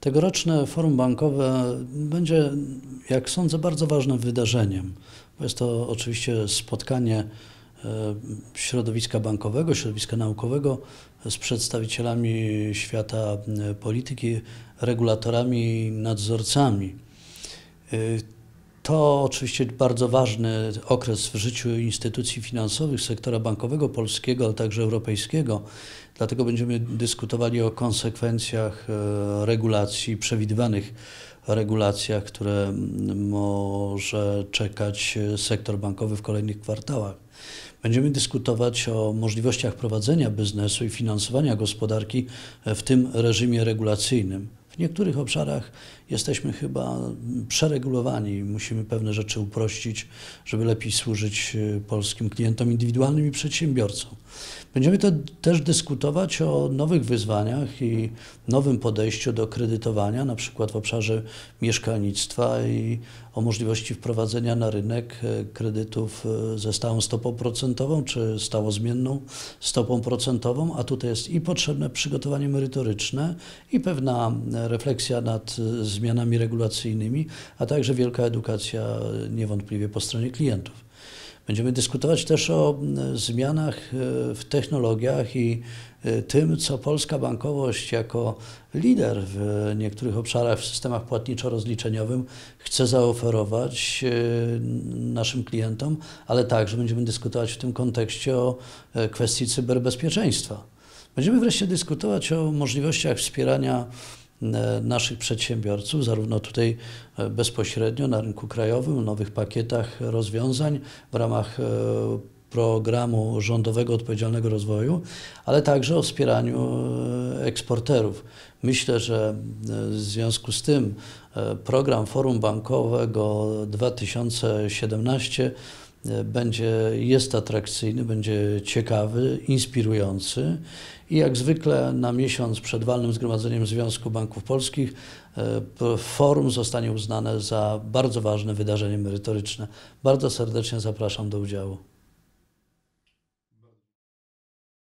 Tegoroczne forum bankowe będzie, jak sądzę, bardzo ważnym wydarzeniem. Bo jest to oczywiście spotkanie e, środowiska bankowego, środowiska naukowego z przedstawicielami świata e, polityki, regulatorami i nadzorcami. E, to oczywiście bardzo ważny okres w życiu instytucji finansowych, sektora bankowego polskiego, ale także europejskiego. Dlatego będziemy dyskutowali o konsekwencjach e, regulacji, przewidywanych regulacjach, które mm, może czekać e, sektor bankowy w kolejnych kwartałach. Będziemy dyskutować o możliwościach prowadzenia biznesu i finansowania gospodarki e, w tym reżimie regulacyjnym. W niektórych obszarach jesteśmy chyba przeregulowani, musimy pewne rzeczy uprościć, żeby lepiej służyć e, polskim klientom indywidualnym i przedsiębiorcom. Będziemy to też dyskutować o nowych wyzwaniach i nowym podejściu do kredytowania, na przykład w obszarze mieszkalnictwa i o możliwości wprowadzenia na rynek e, kredytów e, ze stałą stopą procentową czy stałozmienną stopą procentową, a tutaj jest i potrzebne przygotowanie merytoryczne i pewna e, refleksja nad zmianami regulacyjnymi, a także wielka edukacja niewątpliwie po stronie klientów. Będziemy dyskutować też o zmianach e, w technologiach i e, tym, co polska bankowość jako lider w niektórych obszarach w systemach płatniczo-rozliczeniowym chce zaoferować e, naszym klientom, ale także będziemy dyskutować w tym kontekście o kwestii cyberbezpieczeństwa. Będziemy wreszcie dyskutować o możliwościach wspierania naszych przedsiębiorców, zarówno tutaj e, bezpośrednio na rynku krajowym, nowych pakietach rozwiązań w ramach e, programu rządowego odpowiedzialnego rozwoju, ale także o wspieraniu e, eksporterów. Myślę, że w związku z tym program Forum Bankowego 2017 E, będzie, jest atrakcyjny, będzie ciekawy, inspirujący i jak zwykle na miesiąc przed walnym zgromadzeniem Związku Banków Polskich e, forum zostanie uznane za bardzo ważne wydarzenie merytoryczne. Bardzo serdecznie zapraszam do udziału.